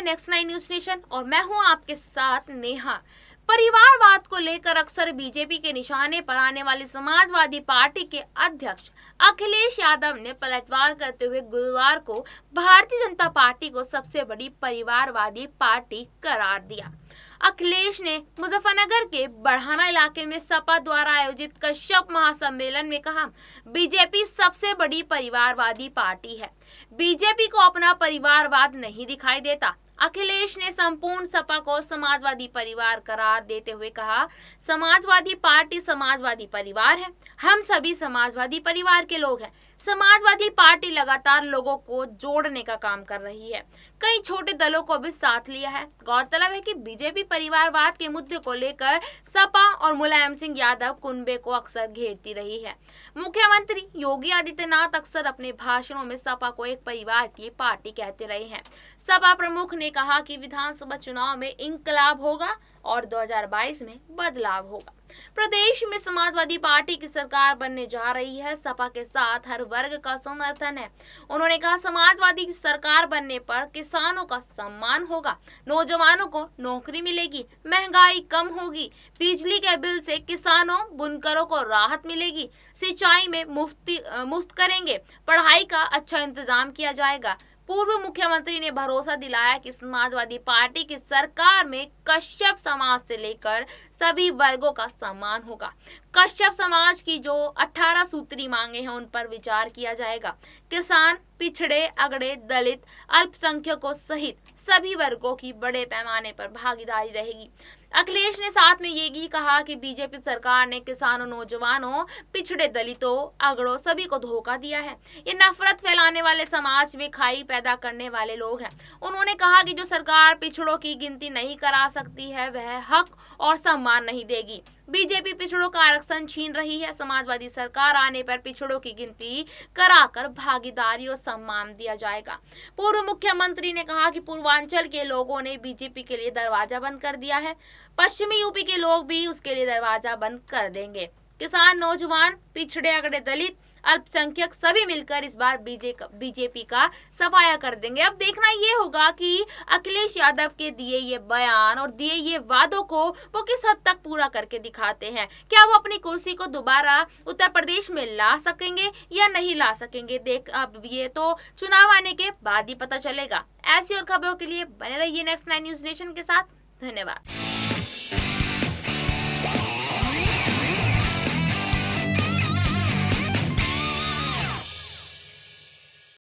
हैं next nine news nation और मैं हूं आपके साथ नेहा परिवारवाद को लेकर अक्सर बीजेपी के निशाने पर आने वाले समाजवादी पार्टी के अध्यक्ष अखिलेश यादव ने पलटवार करते हुए गुरुवार को भारतीय जनता पार्टी को सबसे बड़ी परिवारवादी पार्टी करार दिया अखिलेश ने मुजफ्फरनगर के बढ़ाना इलाके में सपा द्वारा आयोजित कश्यप महासम्मेलन में कहा बीजेपी सबसे बड़ी परिवारवादी पार्टी है बीजेपी को अपना परिवारवाद नहीं दिखाई देता अखिलेश ने संपूर्ण सपा को समाजवादी परिवार करार देते हुए कहा समाजवादी पार्टी समाजवादी परिवार है हम सभी समाजवादी परिवार के लोग हैं समाजवादी पार्टी लगातार लोगों को जोड़ने का काम कर रही है कई छोटे दलों को भी साथ लिया है गौरतलब है कि बीजेपी परिवारवाद के मुद्दे को लेकर सपा और मुलायम सिंह यादव कुंबे को अक्सर घेरती रही है मुख्यमंत्री योगी आदित्यनाथ अक्सर अपने भाषणों में सपा को एक परिवार की पार्टी कहते रहे हैं सपा प्रमुख ने ने कहा कि विधानसभा चुनाव में इंकलाब होगा और 2022 में बदलाव होगा प्रदेश में समाजवादी पार्टी की सरकार बनने जा रही है सपा के साथ हर वर्ग का समर्थन है उन्होंने कहा समाजवादी की सरकार बनने पर किसानों का सम्मान होगा नौजवानों को नौकरी मिलेगी महंगाई कम होगी बिजली के बिल से किसानों बुनकरों को राहत मिलेगी सिंचाई में मुफ्ती मुफ्त करेंगे पढ़ाई का अच्छा इंतजाम किया जाएगा पूर्व मुख्यमंत्री ने भरोसा दिलाया कि समाजवादी पार्टी की सरकार में कश्यप समाज से लेकर सभी वर्गों का सम्मान होगा कश्यप समाज की जो 18 सूत्री मांगे हैं उन पर विचार किया जाएगा किसान पिछड़े अगड़े दलित अल्पसंख्यकों सहित सभी वर्गों की बड़े पैमाने पर भागीदारी रहेगी अखिलेश ने साथ में ये भी कहा कि बीजेपी सरकार ने किसानों नौजवानों पिछड़े दलितों अगड़ों सभी को धोखा दिया है ये नफरत फैलाने वाले समाज में खाई पैदा करने वाले लोग हैं उन्होंने कहा कि जो सरकार पिछड़ों की गिनती नहीं करा सकती है वह हक और सम्मान नहीं देगी बीजेपी पिछड़ों का आरक्षण छीन रही है समाजवादी सरकार आने पर पिछड़ों की गिनती कराकर भागीदारी और सम्मान दिया जाएगा पूर्व मुख्यमंत्री ने कहा कि पूर्वांचल के लोगों ने बीजेपी के लिए दरवाजा बंद कर दिया है पश्चिमी यूपी के लोग भी उसके लिए दरवाजा बंद कर देंगे किसान नौजवान पिछड़े अगड़े दलित अल्पसंख्यक सभी मिलकर इस बार बीजे बीजेपी का सफाया कर देंगे अब देखना ये होगा कि अखिलेश यादव के दिए ये बयान और दिए ये वादों को वो किस हद तक पूरा करके दिखाते हैं क्या वो अपनी कुर्सी को दोबारा उत्तर प्रदेश में ला सकेंगे या नहीं ला सकेंगे देख अब ये तो चुनाव आने के बाद ही पता चलेगा ऐसी और खबरों के लिए बने रहिए नेक्स्ट नाइन न्यूज नेशन के साथ धन्यवाद